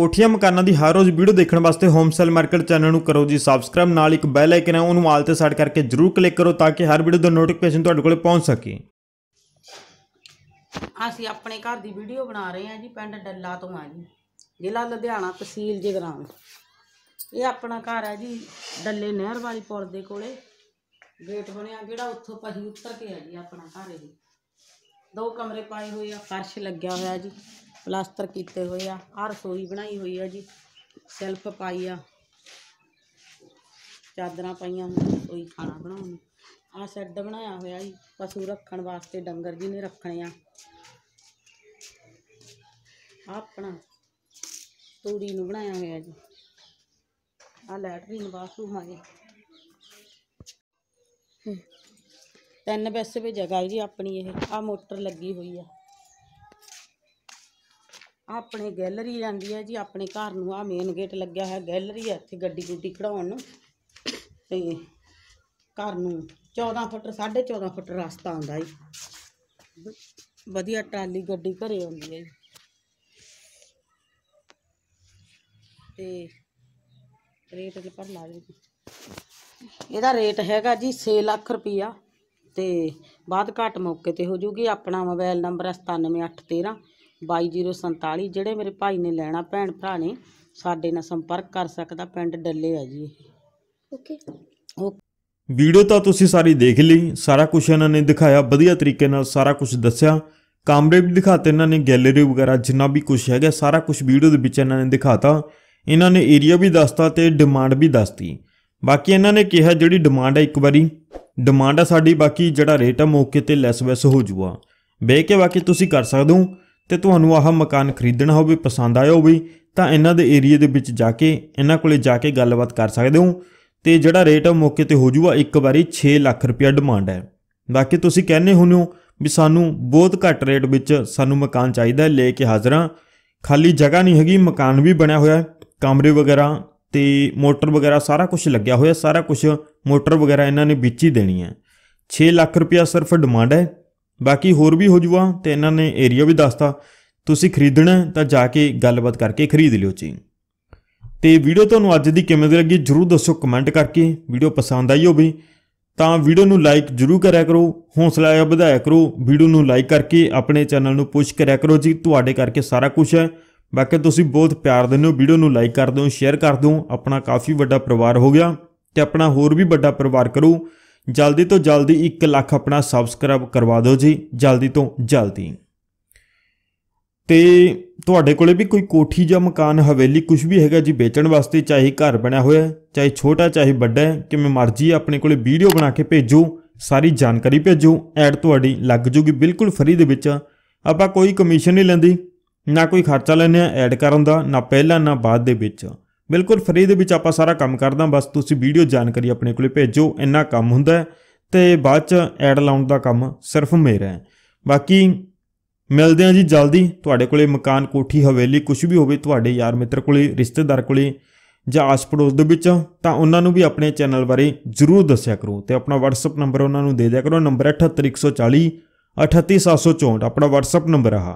ਕੋਠੀਆਂ ਮਕਾਨਾਂ ਦੀ ਹਰ ਰੋਜ਼ ਵੀਡੀਓ ਦੇਖਣ ਵਾਸਤੇ ਹੋਮ ਸੇਲ ਮਾਰਕੀਟ ਚੈਨਲ ਨੂੰ ਕਰੋ ਜੀ ਸਬਸਕ੍ਰਾਈਬ ਨਾਲ ਇੱਕ ਬੈਲ ਆਈਕਨ ਹੈ ਉਹਨੂੰ ਆਲ ਤੇ ਸੈਟ ਕਰਕੇ ਜਰੂਰ ਕਲਿੱਕ ਕਰੋ ਤਾਂ ਕਿ ਹਰ ਵੀਡੀਓ ਦਾ ਨੋਟੀਫਿਕੇਸ਼ਨ ਤੁਹਾਡੇ ਕੋਲੇ ਪਹੁੰਚ ਸਕੇ ਅਸੀਂ ਆਪਣੇ ਘਰ ਦੀ ਵੀਡੀਓ ਬਣਾ ਰਹੇ ਹਾਂ ਜੀ ਪਿੰਡ ਡੱਲਾ ਤੋਂ ਆ ਜੀ ਜ਼ਿਲ੍ਹਾ ਲੁਧਿਆਣਾ ਤਹਿਸੀਲ ਜਗਰਾਉਂ ਇਹ ਆਪਣਾ ਘਰ ਹੈ ਜੀ ਡੱਲੇ ਨਹਿਰ ਵਾਲੀ ਪੁਲ ਦੇ ਕੋਲੇ ਗੇਟ ਬਣਿਆ ਜਿਹੜਾ ਉੱਥੋਂ ਪਹੀ ਉੱਤਰ ਕੇ ਆ ਜੀ ਆਪਣਾ ਘਰ ਇਹ ਦੋ ਕਮਰੇ ਪਾਏ ਹੋਏ ਆ ਫਰਸ਼ ਲੱਗਿਆ ਹੋਇਆ ਜੀ ਪਲਾਸਟਰ ਕੀਤੇ ਹੋਏ ਆ ਆ ਰਸੋਈ ਬਣਾਈ ਹੋਈ ਆ ਜੀ ਸੈਲਫ ਪਾਈ ਆ ਚਾਦਰਾਂ ਪਾਈਆਂ ਕੋਈ ਖਾਣਾ ਬਣਾਉਣ ਨੂੰ ਆ ਸ਼ੈੱਡ ਬਣਾਇਆ ਹੋਇਆ ਜੀ ਪਸ਼ੂ ਰੱਖਣ ਵਾਸਤੇ ਡੰਗਰ ਜੀ ਨੇ ਰੱਖਣੇ ਆ ਆ ਆਪਣਾ ਤੂੜੀ ਨੂੰ ਬਣਾਇਆ ਹੋਇਆ ਜੀ ਆ ਲੈਟਰੀਨ ਬਾਥਰੂਮ ਆ ਜੀ ਤਿੰਨ ਵੈਸੇ ਵੀ ਜਗ੍ਹਾ ਜੀ ਆਪਣੀ ਇਹ ਆ ਮੋਟਰ ਲੱਗੀ ਹੋਈ ਆ ਆਪਣੇ ਗੈਲਰੀ ਜਾਂਦੀ ਹੈ ਜੀ ਆਪਣੇ ਘਰ ਨੂੰ ਆ ਮੇਨ ਗੇਟ ਲੱਗਿਆ ਹੈ ਗੈਲਰੀ ਹੈ ਇੱਥੇ ਗੱਡੀ ਗੁੱਡੀ ਖੜਾਉਣ ਨੂੰ ਤੇ ਘਰ ਨੂੰ 14 ਫੁੱਟ 14.5 ਫੁੱਟ ਰਸਤਾ ਆਉਂਦਾ ਹੈ ਵਧੀਆ ਟਰਾਲੀ ਗੱਡੀ ਘਰੇ ਆਉਂਦੀ ਹੈ ਤੇ ਰੇਟ ਤੇ ਪਰ ਲਾ ਦੇ ਇਹਦਾ ਰੇਟ ਹੈਗਾ ਜੀ 6 ਲੱਖ ਰੁਪਇਆ ਤੇ ਬਾਅਦ ਘਾਟ ਮੌਕੇ ਤੇ ਹੋ ਜੂਗੀ ਆਪਣਾ ਮੋਬਾਈਲ ਨੰਬਰ ਹੈ 97813 22047 ਜਿਹੜੇ ਮੇਰੇ ਭਾਈ ਨੇ ਲੈਣਾ ਭੈਣ ਭਰਾ ਨੇ ਸਾਡੇ ਨਾਲ ਸੰਪਰਕ ਕਰ ਸਕਦਾ ਪਿੰਡ ਡੱਲੇ ਆ ਜੀ ਓਕੇ ਵੀਡੀਓ ਤਾਂ ਤੁਸੀਂ ਸਾਰੀ ਦੇਖ ਲਈ ਸਾਰਾ ਕੁਝ ਇਹਨਾਂ ਨੇ ਦਿਖਾਇਆ ਵਧੀਆ ਤਰੀਕੇ ਨਾਲ ਸਾਰਾ ਕੁਝ ਦੱਸਿਆ ਕਮਰੇ ਵੀ ਦਿਖਾਤੇ ਇਹਨਾਂ ਨੇ ਗੈਲਰੀ ਵਗੈਰਾ ਜਿੰਨਾ ਵੀ ਕੁਝ ਹੈਗਾ ਸਾਰਾ ਕੁਝ ਵੀਡੀਓ ਦੇ ਵਿੱਚ ਇਹਨਾਂ ਨੇ ਦਿਖਾਤਾ ਇਹਨਾਂ ਨੇ ਏਰੀਆ ਵੀ ਦੱਸਤਾ ਤੇ ਡਿਮਾਂਡ ਵੀ ਦੱਸਤੀ ਬਾਕੀ ਇਹਨਾਂ ਨੇ ਕਿਹਾ ਜਿਹੜੀ ਡਿਮਾਂਡ ਹੈ ਇੱਕ ਵਾਰੀ ਡਿਮਾਂਡ ਆ ਸਾਡੀ ਬਾਕੀ ਜਿਹੜਾ ਰੇਟ ਆ ਮੌਕੇ ਤੇ ਲੈਸ ਵੈਸ ਹੋ ਜੂਗਾ ਬੇਕੇ ਬਾਕੀ ਤੁਸੀਂ ਕਰ ਸਕਦੇ ਹੋ ਤੇ ਤੁਹਾਨੂੰ ਆਹ ਮਕਾਨ ਖਰੀਦਣਾ ਹੋਵੇ ਪਸੰਦ ਆਇਆ ਹੋਵੇ ਤਾਂ ਇਹਨਾਂ ਦੇ ਏਰੀਆ ਦੇ ਵਿੱਚ ਜਾ ਕੇ ਇਹਨਾਂ ਕੋਲੇ ਜਾ ਕੇ ਗੱਲਬਾਤ ਕਰ ਸਕਦੇ ਹੋ ਤੇ ਜਿਹੜਾ ਰੇਟ ਆ ਮੌਕੇ ਤੇ ਹੋ ਜੂਗਾ ਇੱਕ ਵਾਰੀ 6 ਲੱਖ ਰੁਪਇਆ ਡਿਮਾਂਡ ਹੈ ਬਾਕੀ ਤੁਸੀਂ ਕਹਿੰਦੇ ਹੋ ਹੋ ਵੀ ਸਾਨੂੰ ਬਹੁਤ ਘੱਟ ਰੇਟ ਵਿੱਚ ਸਾਨੂੰ ਮਕਾਨ ਚਾਹੀਦਾ ਹੈ ਲੈ ਕੇ ਹਾਜ਼ਰਾਂ ਖਾਲੀ ਜਗ੍ਹਾ ਨਹੀਂ ਹੈਗੀ ਮਕਾਨ ਵੀ ਬਣਿਆ ਹੋਇਆ ਕਮਰੇ ਵਗੈਰਾ ਤੇ ਮੋਟਰ ਵਗੈਰਾ ਸਾਰਾ ਕੁਝ ਲੱਗਿਆ ਹੋਇਆ ਸਾਰਾ ਕੁਝ ਮੋਟਰ ਵਗੈਰਾ ਇਹਨਾਂ ਨੇ ਵਿੱਚ ਹੀ ਦੇਣੀ ਹੈ 6 ਲੱਖ ਰੁਪਇਆ ਸਿਰਫ ਡਿਮਾਂਡ ਹੈ ਬਾਕੀ ਹੋਰ ਵੀ ਹੋ ਜੂਆ ਤੇ ਇਹਨਾਂ ਨੇ ਏਰੀਆ ਵੀ ਦੱਸਤਾ ਤੁਸੀਂ ਖਰੀਦਣਾ ਤਾਂ ਜਾ ਕੇ ਗੱਲਬਾਤ ਕਰਕੇ ਖਰੀਦ ਲਿਓ ਜੀ ਤੇ ਵੀਡੀਓ ਤੁਹਾਨੂੰ ਅੱਜ ਦੀ ਕਿਵੇਂ ਦੀ ਲੱਗੀ ਜਰੂਰ ਦੱਸੋ ਕਮੈਂਟ ਕਰਕੇ ਵੀਡੀਓ ਪਸੰਦ ਆਈ ਹੋਵੇ ਤਾਂ ਵੀਡੀਓ ਨੂੰ ਲਾਈਕ ਜਰੂਰ ਕਰਿਆ ਕਰੋ ਹੌਸਲਾ ਆ ਵਧਾਇਆ ਕਰੋ ਵੀਡੀਓ ਨੂੰ ਲਾਈਕ ਕਰਕੇ ਆਪਣੇ ਚੈਨਲ ਨੂੰ ਪੁਸ਼ ਕਰਿਆ ਕਰੋ ਜੀ ਤੁਹਾਡੇ ਕਰਕੇ ਸਾਰਾ ਕੁਝ ਹੈ ਬਾਕੀ ਤੁਸੀਂ ਬਹੁਤ ਪਿਆਰ ਦਿੰਦੇ ਹੋ ਵੀਡੀਓ ਨੂੰ ਲਾਈਕ ਕਰ ਦਿਓ ਸ਼ੇਅਰ ਕਰ ਦਿਓ ਆਪਣਾ ਕਾਫੀ ਵੱਡਾ ਪਰਿਵਾਰ ਹੋ ਗਿਆ ਤੇ ਆਪਣਾ ਹੋਰ ਵੀ ਵੱਡਾ ਪਰਿਵਾਰ ਕਰੋ ਜਲਦੀ ਤੋਂ ਜਲਦੀ 1 ਲੱਖ ਆਪਣਾ ਸਬਸਕ੍ਰਾਈਬ ਕਰਵਾ ਦਿਓ ਜੀ ਜਲਦੀ ਤੋਂ ਜਲਦੀ ਤੇ ਤੁਹਾਡੇ ਕੋਲੇ ਵੀ ਕੋਈ ਕੋਠੀ ਜਾਂ ਮਕਾਨ ਹਵੇਲੀ ਕੁਝ ਵੀ ਹੈਗਾ ਜੀ ਵੇਚਣ ਵਾਸਤੇ ਚਾਹੀ ਘਰ ਬਣਿਆ ਹੋਇਆ ਚਾਹੀ ਛੋਟਾ ਚਾਹੀ ਵੱਡਾ ਹੈ ਕਿਵੇਂ ਮਰਜ਼ੀ ਆਪਣੇ ਕੋਲੇ ਵੀਡੀਓ ਬਣਾ ਕੇ ਭੇਜੋ ਸਾਰੀ ਜਾਣਕਾਰੀ ਭੇਜੋ ਐਡ ਤੁਹਾਡੀ ਲੱਗ ਜੂਗੀ ਬਿਲਕੁਲ ਫ੍ਰੀ ਦੇ ਵਿੱਚ ਆਪਾਂ ਕੋਈ ਕਮਿਸ਼ਨ ਨਹੀਂ ਲੈਂਦੀ ਨਾ ਕੋਈ ਖਰਚਾ ਲੈਂਦੇ ਆ ਐਡ ਕਰਨ ਦਾ ਨਾ ਪਹਿਲਾਂ ਨਾ ਬਾਅਦ ਦੇ ਵਿੱਚ ਬਿਲਕੁਲ ਫ੍ਰੀ ਦੇ ਵਿੱਚ ਆਪਾਂ ਸਾਰਾ ਕੰਮ ਕਰਦਾ ਬਸ ਤੁਸੀਂ ਵੀਡੀਓ ਜਾਣਕਾਰੀ ਆਪਣੇ ਕੋਲੇ ਭੇਜੋ ਇੰਨਾ ਕੰਮ ਹੁੰਦਾ ਤੇ ਬਾਅਦ ਚ ਐਡ ਲਾਉਣ ਦਾ ਕੰਮ ਸਿਰਫ ਮੇਰਾ ਹੈ ਬਾਕੀ ਮਿਲਦੇ ਆ ਜੀ ਜਲਦੀ ਤੁਹਾਡੇ ਕੋਲੇ ਮਕਾਨ ਕੋਠੀ ਹਵੇਲੀ ਕੁਝ ਵੀ ਹੋਵੇ ਤੁਹਾਡੇ ਯਾਰ ਮਿੱਤਰ ਕੋਲੇ ਰਿਸ਼ਤੇਦਾਰ ਕੋਲੇ ਜਾਂ ਆਸ ਪੜੋਸ ਦੇ ਵਿੱਚ ਤਾਂ ਉਹਨਾਂ ਨੂੰ ਵੀ ਆਪਣੇ ਚੈਨਲ ਬਾਰੇ ਜ਼ਰੂਰ ਦੱਸਿਆ ਕਰੋ ਤੇ ਆਪਣਾ WhatsApp ਨੰਬਰ ਉਹਨਾਂ ਨੂੰ ਦੇ ਦਿਆ ਕਰੋ ਨੰਬਰ 78140 38764 ਆਪਣਾ WhatsApp ਨੰਬਰ ਆ